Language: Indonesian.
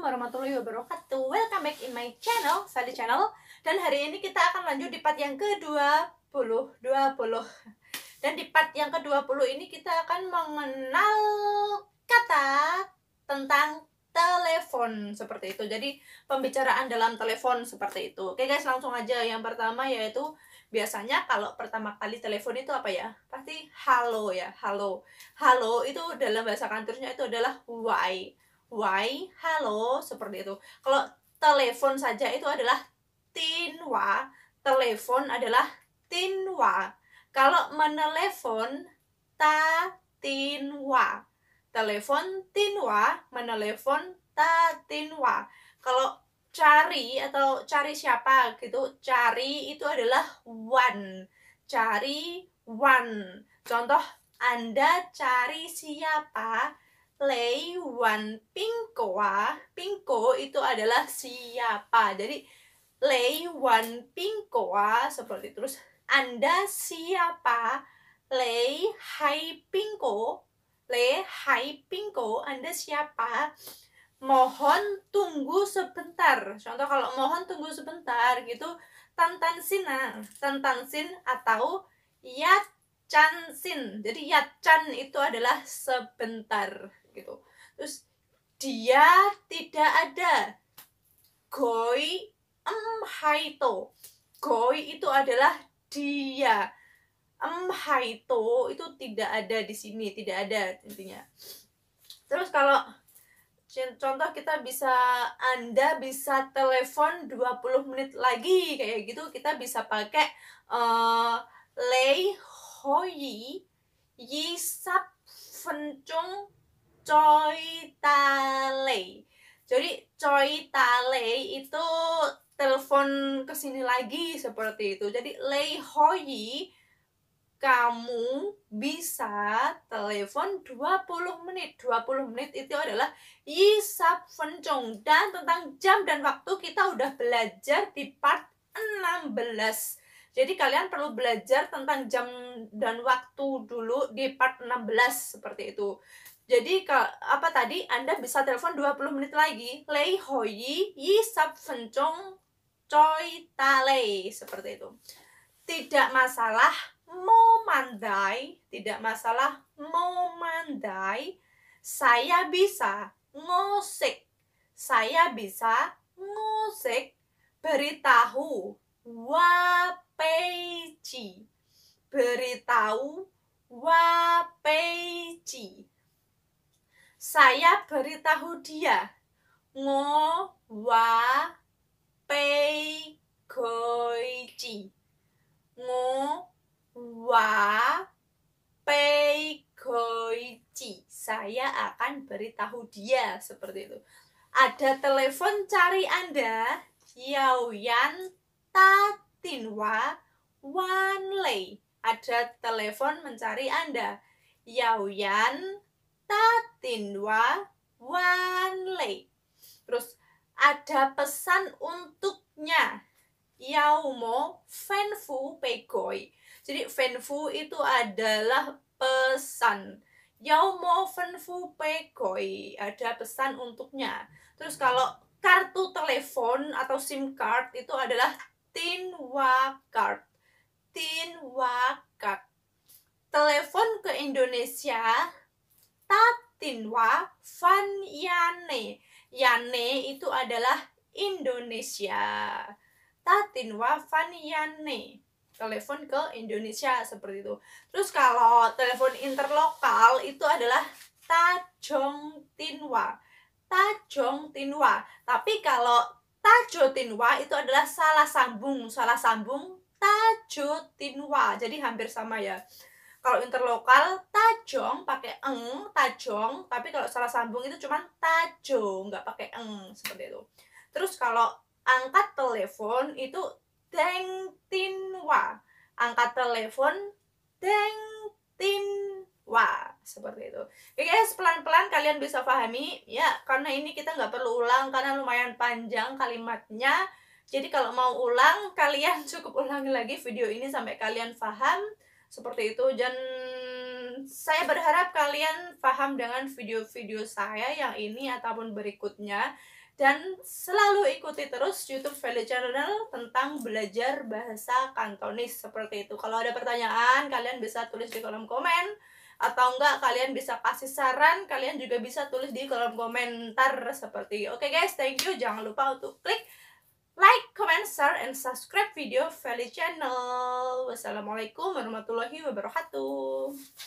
Assalamualaikum warahmatullahi wabarakatuh Welcome back in my channel, Sally Channel Dan hari ini kita akan lanjut di part yang ke-20 20 Dan di part yang ke-20 ini kita akan mengenal kata tentang telepon Seperti itu, jadi pembicaraan dalam telepon seperti itu Oke guys, langsung aja Yang pertama yaitu biasanya kalau pertama kali telepon itu apa ya? Pasti halo ya, halo. Halo itu dalam bahasa kantornya itu adalah why why halo seperti itu kalau telepon saja itu adalah tinwa telepon adalah tinwa kalau menelepon ta tinwa telepon tinwa menelepon ta tinwa kalau cari atau cari siapa gitu cari itu adalah one cari one contoh anda cari siapa Lei Wan Pingko ah. Pingko itu adalah siapa. Jadi Lei Wan Pingko ah, seperti terus Anda siapa? Lei Hai Pingko. lei Hai Pingko, Anda siapa? Mohon tunggu sebentar. Contoh kalau mohon tunggu sebentar gitu, tantan sina, ah. tantan sin atau yat chan sin. Jadi yat chan itu adalah sebentar gitu terus dia tidak ada goi em haito goi itu adalah dia em haito itu tidak ada di sini tidak ada intinya terus kalau contoh kita bisa Anda bisa telepon 20 menit lagi kayak gitu kita bisa pakai uh, lei hoi yi sap fencung Coy tale, Jadi coy tale itu telepon ke sini lagi seperti itu. Jadi lei hoyi kamu bisa telepon 20 menit. 20 menit itu adalah yisap fencong dan tentang jam dan waktu kita udah belajar di part 16. Jadi kalian perlu belajar tentang jam dan waktu dulu di part 16 seperti itu. Jadi apa tadi Anda bisa telepon 20 menit lagi. Lei hoyi yi sab fencong coy talei seperti itu. Tidak masalah mau mandai, tidak masalah mau mandai. Saya bisa ngosek. Saya bisa ngosek beritahu wapeci. Beritahu wapeci saya beritahu dia. Ngo wa pei goichi. Ngo wa pei goichi. Saya akan beritahu dia seperti itu. Ada telepon cari Anda. Yao yan ta wa wan lei. Ada telepon mencari Anda. Yao yan ta wa terus ada pesan untuknya yaumo fenfu pegoi jadi fenfu itu adalah pesan yaumo fenfu pegoi ada pesan untuknya terus kalau kartu telepon atau sim card itu adalah tin wa card tin wa card telepon ke Indonesia Tatinwa wa fan yane. Yane itu adalah Indonesia. Tatinwa wa fan yane. Telepon ke Indonesia seperti itu. Terus kalau telepon interlokal itu adalah tajong tinwa. Tajong tinwa. Tapi kalau tajo tinwa itu adalah salah sambung, salah sambung tajo tinwa. Jadi hampir sama ya. Kalau interlokal tajong pakai eng, tajong, tapi kalau salah sambung itu cuman tajong, nggak pakai eng seperti itu. Terus kalau angkat telepon itu deng wa Angkat telepon deng tinwa seperti itu. Oke guys, pelan-pelan kalian bisa pahami ya karena ini kita nggak perlu ulang karena lumayan panjang kalimatnya. Jadi kalau mau ulang, kalian cukup ulangi lagi video ini sampai kalian paham seperti itu dan saya berharap kalian paham dengan video-video saya yang ini ataupun berikutnya dan selalu ikuti terus YouTube Valley Channel tentang belajar bahasa Kantonis seperti itu. Kalau ada pertanyaan, kalian bisa tulis di kolom komen atau enggak kalian bisa kasih saran, kalian juga bisa tulis di kolom komentar seperti. Oke okay guys, thank you. Jangan lupa untuk klik like, comment, share, and subscribe video Feli Channel. Wassalamualaikum warahmatullahi wabarakatuh.